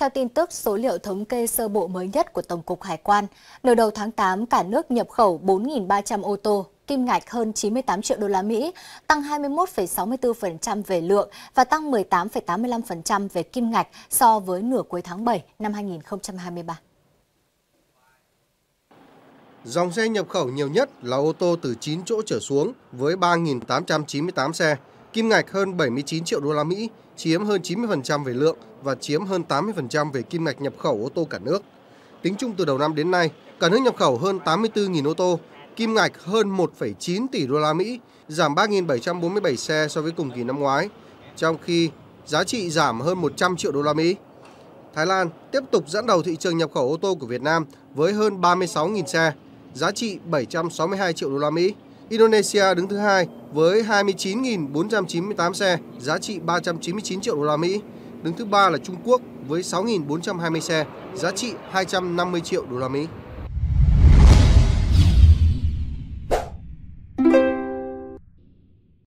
Theo tin tức, số liệu thống kê sơ bộ mới nhất của Tổng cục Hải quan, nửa đầu tháng 8 cả nước nhập khẩu 4.300 ô tô, kim ngạch hơn 98 triệu đô la Mỹ, tăng 21,64% về lượng và tăng 18,85% về kim ngạch so với nửa cuối tháng 7 năm 2023. Dòng xe nhập khẩu nhiều nhất là ô tô từ 9 chỗ trở xuống với 3.898 xe, kim ngạch hơn 79 triệu đô la Mỹ, chiếm hơn 90% về lượng và chiếm hơn 80% về kim ngạch nhập khẩu ô tô cả nước. Tính chung từ đầu năm đến nay, cả nước nhập khẩu hơn 84.000 ô tô, kim ngạch hơn 1,9 tỷ đô la Mỹ, giảm 3.747 xe so với cùng kỳ năm ngoái, trong khi giá trị giảm hơn 100 triệu đô la Mỹ. Thái Lan tiếp tục dẫn đầu thị trường nhập khẩu ô tô của Việt Nam với hơn 36.000 xe, giá trị 762 triệu đô la Mỹ. Indonesia đứng thứ hai với 29.498 xe, giá trị 399 triệu đô la Mỹ. Đứng thứ ba là Trung Quốc với 6.420 xe, giá trị 250 triệu đô la Mỹ.